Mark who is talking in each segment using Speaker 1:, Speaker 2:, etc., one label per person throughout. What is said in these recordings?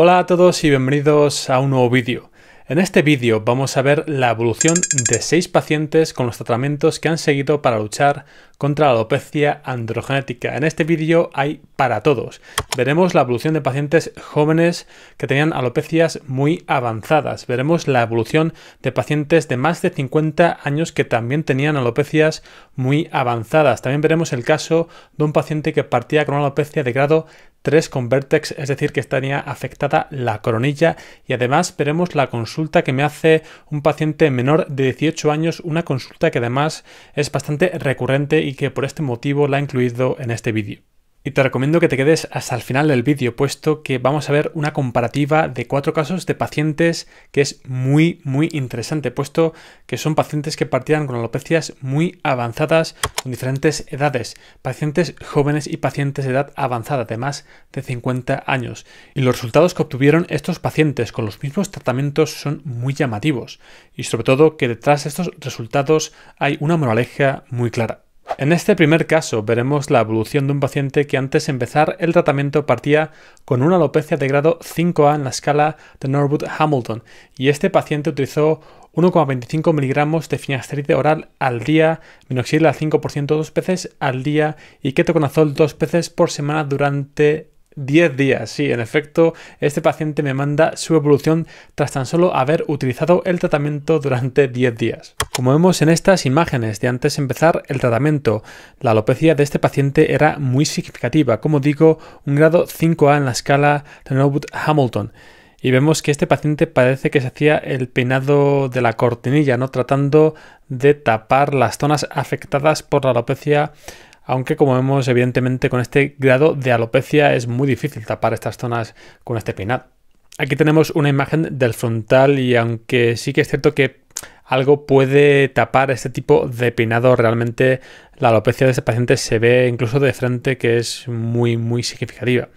Speaker 1: Hola a todos y bienvenidos a un nuevo vídeo. En este vídeo vamos a ver la evolución de 6 pacientes con los tratamientos que han seguido para luchar contra la alopecia androgenética. En este vídeo hay para todos. Veremos la evolución de pacientes jóvenes que tenían alopecias muy avanzadas. Veremos la evolución de pacientes de más de 50 años que también tenían alopecias muy avanzadas. También veremos el caso de un paciente que partía con una alopecia de grado 3 con Vertex, es decir, que estaría afectada la coronilla y además veremos la consulta que me hace un paciente menor de 18 años, una consulta que además es bastante recurrente y que por este motivo la he incluido en este vídeo. Y te recomiendo que te quedes hasta el final del vídeo, puesto que vamos a ver una comparativa de cuatro casos de pacientes que es muy, muy interesante, puesto que son pacientes que partían con alopecias muy avanzadas, con diferentes edades, pacientes jóvenes y pacientes de edad avanzada, de más de 50 años. Y los resultados que obtuvieron estos pacientes con los mismos tratamientos son muy llamativos, y sobre todo que detrás de estos resultados hay una moraleja muy clara. En este primer caso veremos la evolución de un paciente que antes de empezar el tratamiento partía con una alopecia de grado 5A en la escala de Norwood-Hamilton y este paciente utilizó 1,25 miligramos de finasteride oral al día, minoxidil al 5% dos veces al día y ketoconazol dos veces por semana durante 10 días. Sí, en efecto, este paciente me manda su evolución tras tan solo haber utilizado el tratamiento durante 10 días. Como vemos en estas imágenes de antes de empezar el tratamiento, la alopecia de este paciente era muy significativa, como digo, un grado 5A en la escala de Norwood-Hamilton y vemos que este paciente parece que se hacía el peinado de la cortinilla, ¿no? Tratando de tapar las zonas afectadas por la alopecia aunque como vemos evidentemente con este grado de alopecia es muy difícil tapar estas zonas con este peinado. Aquí tenemos una imagen del frontal y aunque sí que es cierto que algo puede tapar este tipo de peinado, realmente la alopecia de este paciente se ve incluso de frente que es muy muy significativa.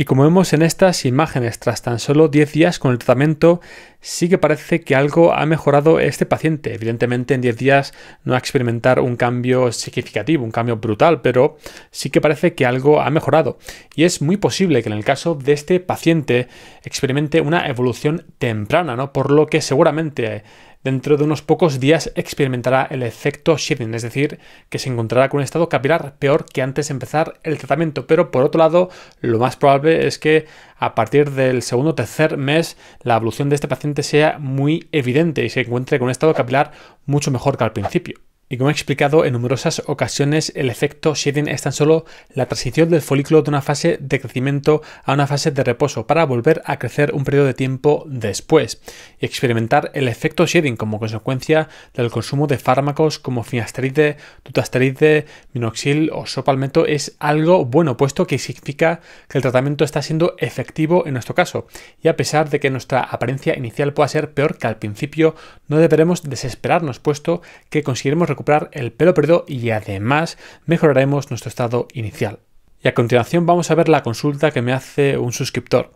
Speaker 1: Y como vemos en estas imágenes, tras tan solo 10 días con el tratamiento sí que parece que algo ha mejorado este paciente. Evidentemente en 10 días no va a experimentar un cambio significativo, un cambio brutal, pero sí que parece que algo ha mejorado. Y es muy posible que en el caso de este paciente experimente una evolución temprana, ¿no? Por lo que seguramente dentro de unos pocos días experimentará el efecto shedding, es decir, que se encontrará con un estado capilar peor que antes de empezar el tratamiento. Pero por otro lado, lo más probable es que a partir del segundo o tercer mes la evolución de este paciente sea muy evidente y se encuentre con un estado capilar mucho mejor que al principio. Y como he explicado en numerosas ocasiones, el efecto shedding es tan solo la transición del folículo de una fase de crecimiento a una fase de reposo para volver a crecer un periodo de tiempo después y experimentar el efecto shedding como consecuencia del consumo de fármacos como finasteride, dutasteride, minoxil o sopalmeto es algo bueno puesto que significa que el tratamiento está siendo efectivo en nuestro caso y a pesar de que nuestra apariencia inicial pueda ser peor que al principio, no deberemos desesperarnos puesto que conseguiremos recuperar el pelo perdido y además mejoraremos nuestro estado inicial. Y a continuación vamos a ver la consulta que me hace un suscriptor.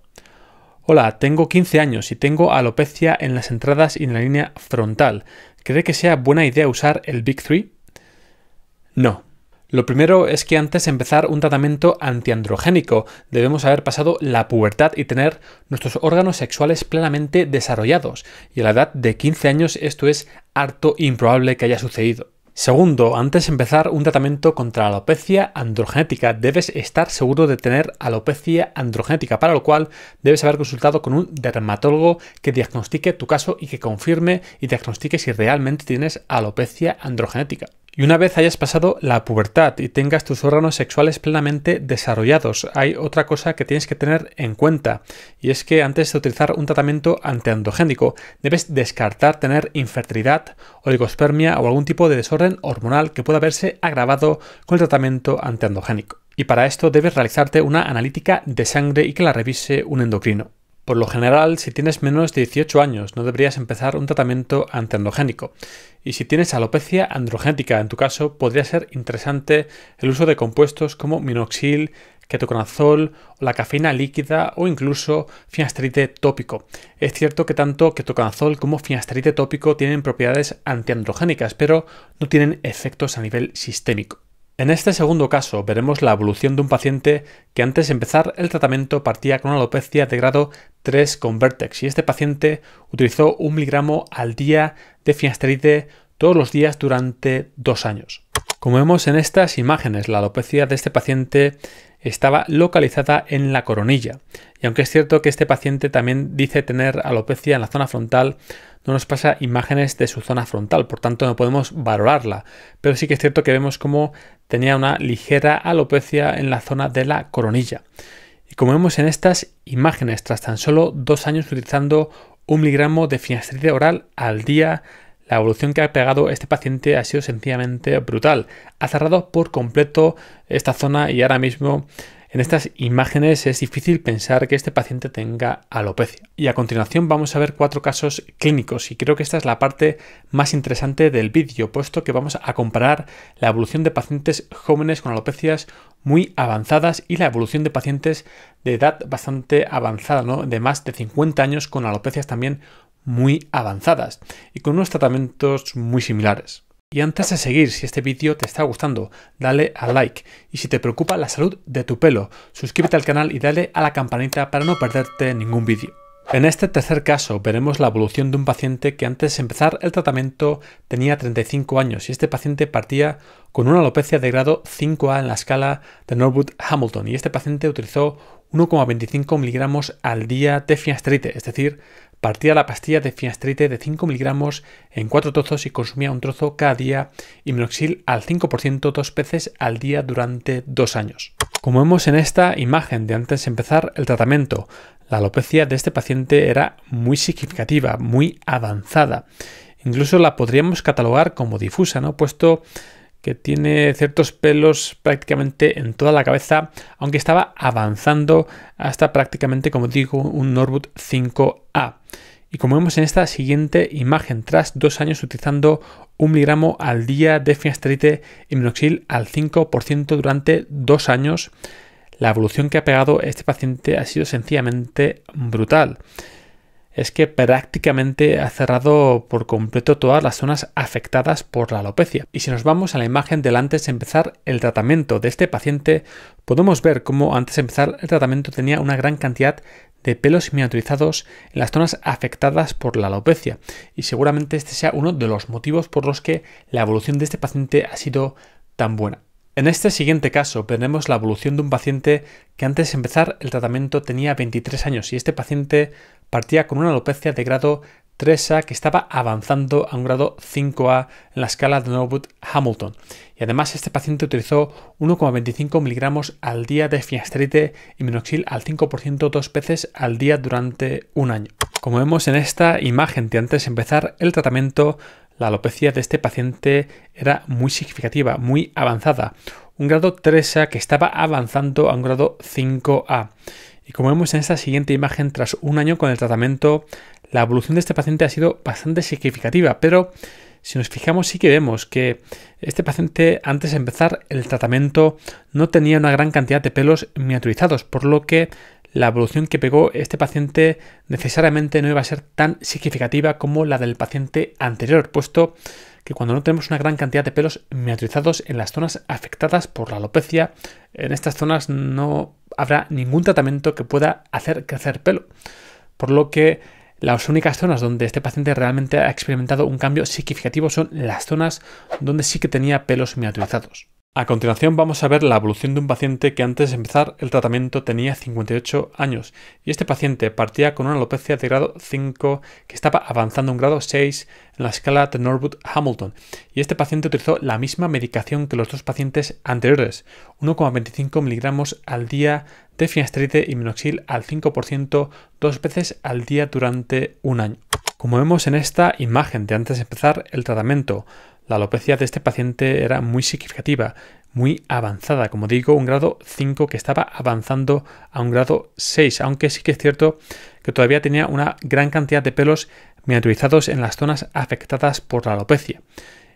Speaker 1: Hola, tengo 15 años y tengo alopecia en las entradas y en la línea frontal. ¿Cree que sea buena idea usar el Big 3? No. Lo primero es que antes de empezar un tratamiento antiandrogénico debemos haber pasado la pubertad y tener nuestros órganos sexuales plenamente desarrollados, y a la edad de 15 años esto es harto improbable que haya sucedido. Segundo, antes de empezar un tratamiento contra la alopecia androgenética, debes estar seguro de tener alopecia androgenética, para lo cual debes haber consultado con un dermatólogo que diagnostique tu caso y que confirme y diagnostique si realmente tienes alopecia androgenética. Y una vez hayas pasado la pubertad y tengas tus órganos sexuales plenamente desarrollados, hay otra cosa que tienes que tener en cuenta, y es que antes de utilizar un tratamiento antiandrogénico, debes descartar tener infertilidad, oligospermia o algún tipo de desorden hormonal que pueda verse agravado con el tratamiento antiandrogénico. Y para esto debes realizarte una analítica de sangre y que la revise un endocrino. Por lo general, si tienes menos de 18 años, no deberías empezar un tratamiento antiandrogénico. Y si tienes alopecia androgénica, en tu caso, podría ser interesante el uso de compuestos como minoxil, ketoconazol o la cafeína líquida o incluso finasteride tópico. Es cierto que tanto ketoconazol como finasteride tópico tienen propiedades antiandrogénicas, pero no tienen efectos a nivel sistémico. En este segundo caso veremos la evolución de un paciente que antes de empezar el tratamiento partía con una alopecia de grado 3 con vértex y este paciente utilizó un miligramo al día de finasteride todos los días durante dos años. Como vemos en estas imágenes, la alopecia de este paciente estaba localizada en la coronilla. Y aunque es cierto que este paciente también dice tener alopecia en la zona frontal, no nos pasa imágenes de su zona frontal, por tanto no podemos valorarla, pero sí que es cierto que vemos cómo tenía una ligera alopecia en la zona de la coronilla. Y como vemos en estas imágenes, tras tan solo dos años utilizando un miligramo de finasteride oral al día, la evolución que ha pegado este paciente ha sido sencillamente brutal. Ha cerrado por completo esta zona y ahora mismo en estas imágenes es difícil pensar que este paciente tenga alopecia. Y a continuación vamos a ver cuatro casos clínicos y creo que esta es la parte más interesante del vídeo, puesto que vamos a comparar la evolución de pacientes jóvenes con alopecias muy avanzadas y la evolución de pacientes de edad bastante avanzada, ¿no? de más de 50 años con alopecias también muy avanzadas y con unos tratamientos muy similares. Y antes de seguir, si este vídeo te está gustando, dale a like. Y si te preocupa la salud de tu pelo, suscríbete al canal y dale a la campanita para no perderte ningún vídeo. En este tercer caso veremos la evolución de un paciente que antes de empezar el tratamiento tenía 35 años y este paciente partía con una alopecia de grado 5A en la escala de Norwood-Hamilton y este paciente utilizó 1,25 miligramos al día de finasteride, es decir, partía la pastilla de finasteride de 5 miligramos en 4 trozos y consumía un trozo cada día y minoxil al 5% dos veces al día durante dos años. Como vemos en esta imagen de antes de empezar el tratamiento, la alopecia de este paciente era muy significativa, muy avanzada. Incluso la podríamos catalogar como difusa, ¿no? Puesto que tiene ciertos pelos prácticamente en toda la cabeza, aunque estaba avanzando hasta prácticamente, como digo, un Norwood 5A. Y como vemos en esta siguiente imagen, tras dos años utilizando un miligramo al día de finasteride y minoxil al 5% durante dos años, la evolución que ha pegado este paciente ha sido sencillamente brutal es que prácticamente ha cerrado por completo todas las zonas afectadas por la alopecia. Y si nos vamos a la imagen del antes de empezar el tratamiento de este paciente, podemos ver cómo antes de empezar el tratamiento tenía una gran cantidad de pelos miniaturizados en las zonas afectadas por la alopecia. Y seguramente este sea uno de los motivos por los que la evolución de este paciente ha sido tan buena. En este siguiente caso tenemos la evolución de un paciente que antes de empezar el tratamiento tenía 23 años y este paciente partía con una alopecia de grado 3A que estaba avanzando a un grado 5A en la escala de Norwood-Hamilton. Y además este paciente utilizó 1,25 miligramos al día de finasteride y minoxil al 5% dos veces al día durante un año. Como vemos en esta imagen de antes de empezar el tratamiento, la alopecia de este paciente era muy significativa, muy avanzada. Un grado 3A que estaba avanzando a un grado 5A. Y como vemos en esta siguiente imagen, tras un año con el tratamiento, la evolución de este paciente ha sido bastante significativa, pero si nos fijamos sí que vemos que este paciente antes de empezar el tratamiento no tenía una gran cantidad de pelos miniaturizados, por lo que la evolución que pegó este paciente necesariamente no iba a ser tan significativa como la del paciente anterior, puesto que cuando no tenemos una gran cantidad de pelos miniaturizados en las zonas afectadas por la alopecia, en estas zonas no habrá ningún tratamiento que pueda hacer crecer pelo. Por lo que las únicas zonas donde este paciente realmente ha experimentado un cambio significativo son las zonas donde sí que tenía pelos miniaturizados. A continuación vamos a ver la evolución de un paciente que antes de empezar el tratamiento tenía 58 años y este paciente partía con una alopecia de grado 5 que estaba avanzando un grado 6 en la escala de Norwood-Hamilton y este paciente utilizó la misma medicación que los dos pacientes anteriores, 1,25 miligramos al día de finasteride y minoxil al 5% dos veces al día durante un año. Como vemos en esta imagen de antes de empezar el tratamiento, la alopecia de este paciente era muy significativa, muy avanzada, como digo, un grado 5 que estaba avanzando a un grado 6, aunque sí que es cierto que todavía tenía una gran cantidad de pelos miniaturizados en las zonas afectadas por la alopecia.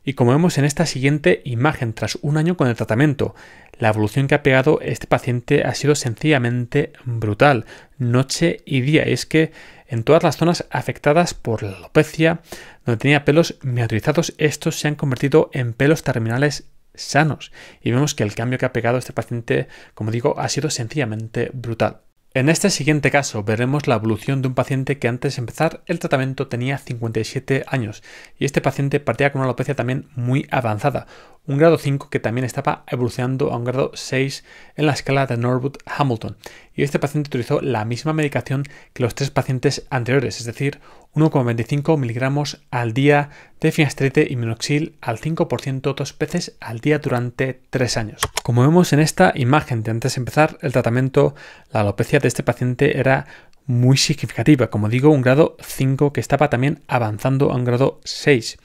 Speaker 1: Y como vemos en esta siguiente imagen, tras un año con el tratamiento, la evolución que ha pegado este paciente ha sido sencillamente brutal, noche y día. es que en todas las zonas afectadas por la alopecia, donde tenía pelos miniaturizados estos se han convertido en pelos terminales sanos y vemos que el cambio que ha pegado este paciente, como digo, ha sido sencillamente brutal. En este siguiente caso veremos la evolución de un paciente que antes de empezar el tratamiento tenía 57 años y este paciente partía con una alopecia también muy avanzada, un grado 5 que también estaba evolucionando a un grado 6 en la escala de Norwood-Hamilton. Y este paciente utilizó la misma medicación que los tres pacientes anteriores, es decir, 1,25 miligramos al día de finastrite y minoxil al 5% dos veces al día durante tres años. Como vemos en esta imagen de antes de empezar el tratamiento, la alopecia de este paciente era muy significativa, como digo, un grado 5 que estaba también avanzando a un grado 6.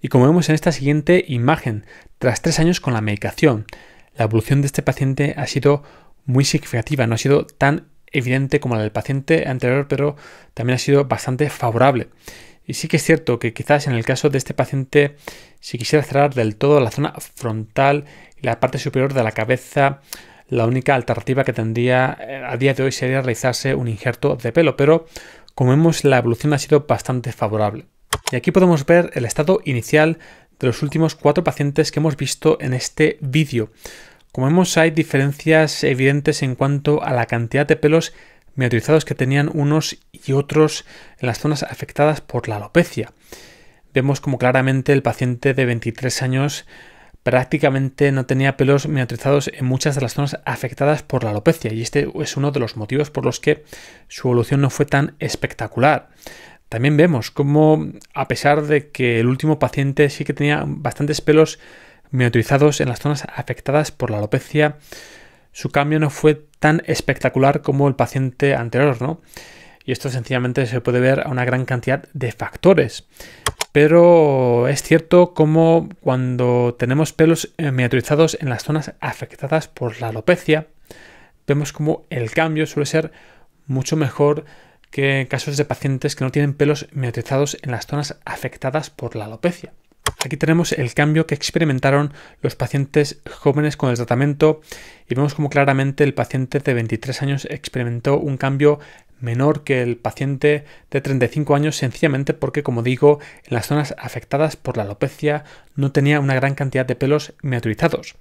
Speaker 1: Y como vemos en esta siguiente imagen, tras tres años con la medicación. La evolución de este paciente ha sido muy significativa, no ha sido tan evidente como la del paciente anterior, pero también ha sido bastante favorable. Y sí que es cierto que quizás en el caso de este paciente, si quisiera cerrar del todo la zona frontal y la parte superior de la cabeza, la única alternativa que tendría eh, a día de hoy sería realizarse un injerto de pelo, pero como vemos la evolución ha sido bastante favorable. Y aquí podemos ver el estado inicial de los últimos cuatro pacientes que hemos visto en este vídeo. Como vemos hay diferencias evidentes en cuanto a la cantidad de pelos miniaturizados que tenían unos y otros en las zonas afectadas por la alopecia. Vemos como claramente el paciente de 23 años prácticamente no tenía pelos miniaturizados en muchas de las zonas afectadas por la alopecia y este es uno de los motivos por los que su evolución no fue tan espectacular. También vemos cómo, a pesar de que el último paciente sí que tenía bastantes pelos miniaturizados en las zonas afectadas por la alopecia, su cambio no fue tan espectacular como el paciente anterior, ¿no? Y esto sencillamente se puede ver a una gran cantidad de factores. Pero es cierto como cuando tenemos pelos eh, miniaturizados en las zonas afectadas por la alopecia, vemos como el cambio suele ser mucho mejor que casos de pacientes que no tienen pelos miotizados en las zonas afectadas por la alopecia. Aquí tenemos el cambio que experimentaron los pacientes jóvenes con el tratamiento y vemos como claramente el paciente de 23 años experimentó un cambio menor que el paciente de 35 años sencillamente porque, como digo, en las zonas afectadas por la alopecia no tenía una gran cantidad de pelos miniaturizados.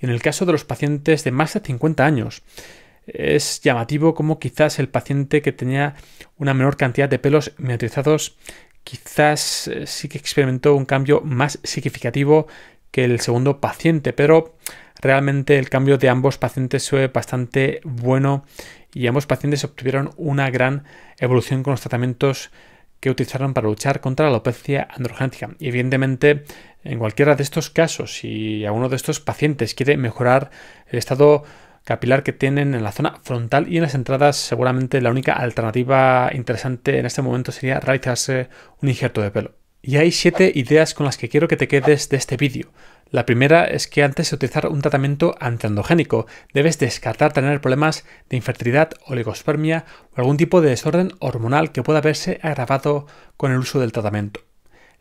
Speaker 1: Y en el caso de los pacientes de más de 50 años, es llamativo como quizás el paciente que tenía una menor cantidad de pelos miniaturizados quizás eh, sí que experimentó un cambio más significativo que el segundo paciente, pero realmente el cambio de ambos pacientes fue bastante bueno y ambos pacientes obtuvieron una gran evolución con los tratamientos que utilizaron para luchar contra la alopecia androgenética. Y evidentemente, en cualquiera de estos casos, si alguno de estos pacientes quiere mejorar el estado capilar que tienen en la zona frontal y en las entradas seguramente la única alternativa interesante en este momento sería realizarse un injerto de pelo. Y hay siete ideas con las que quiero que te quedes de este vídeo. La primera es que antes de utilizar un tratamiento antiandrogénico, debes descartar tener problemas de infertilidad, oligospermia o algún tipo de desorden hormonal que pueda verse agravado con el uso del tratamiento.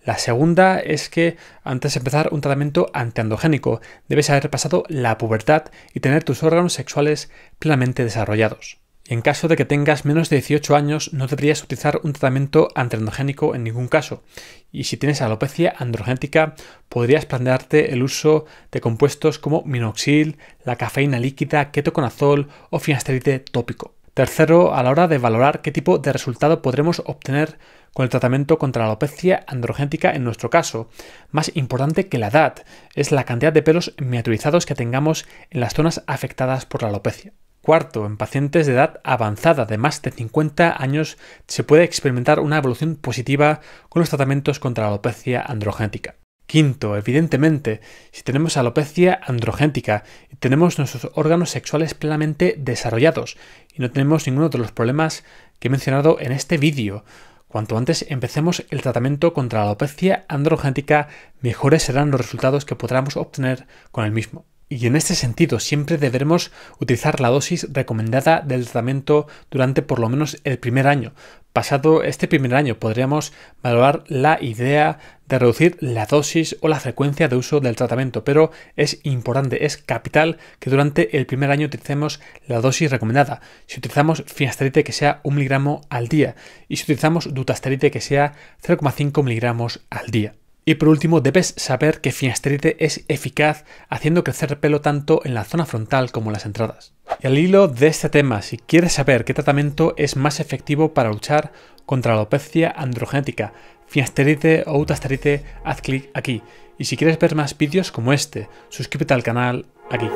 Speaker 1: La segunda es que antes de empezar un tratamiento antiandrogénico debes haber pasado la pubertad y tener tus órganos sexuales plenamente desarrollados. En caso de que tengas menos de 18 años, no deberías utilizar un tratamiento antiandrogénico en ningún caso. Y si tienes alopecia androgénica, podrías plantearte el uso de compuestos como minoxil, la cafeína líquida, ketoconazol o finasteride tópico. Tercero, a la hora de valorar qué tipo de resultado podremos obtener con el tratamiento contra la alopecia androgénica en nuestro caso. Más importante que la edad es la cantidad de pelos miniaturizados que tengamos en las zonas afectadas por la alopecia. Cuarto, en pacientes de edad avanzada de más de 50 años se puede experimentar una evolución positiva con los tratamientos contra la alopecia androgénica. Quinto, evidentemente, si tenemos alopecia androgénica y tenemos nuestros órganos sexuales plenamente desarrollados y no tenemos ninguno de los problemas que he mencionado en este vídeo, Cuanto antes empecemos el tratamiento contra la alopecia androgénica, mejores serán los resultados que podremos obtener con el mismo. Y en este sentido, siempre debemos utilizar la dosis recomendada del tratamiento durante por lo menos el primer año. Pasado este primer año, podríamos valorar la idea de reducir la dosis o la frecuencia de uso del tratamiento, pero es importante, es capital que durante el primer año utilicemos la dosis recomendada. Si utilizamos finasteride que sea 1 miligramo al día y si utilizamos dutasteride que sea 0,5 miligramos al día. Y por último, debes saber que finasteride es eficaz haciendo crecer pelo tanto en la zona frontal como en las entradas. Y al hilo de este tema, si quieres saber qué tratamiento es más efectivo para luchar contra la alopecia androgenética, finasteride o Utasteride, haz clic aquí. Y si quieres ver más vídeos como este, suscríbete al canal aquí.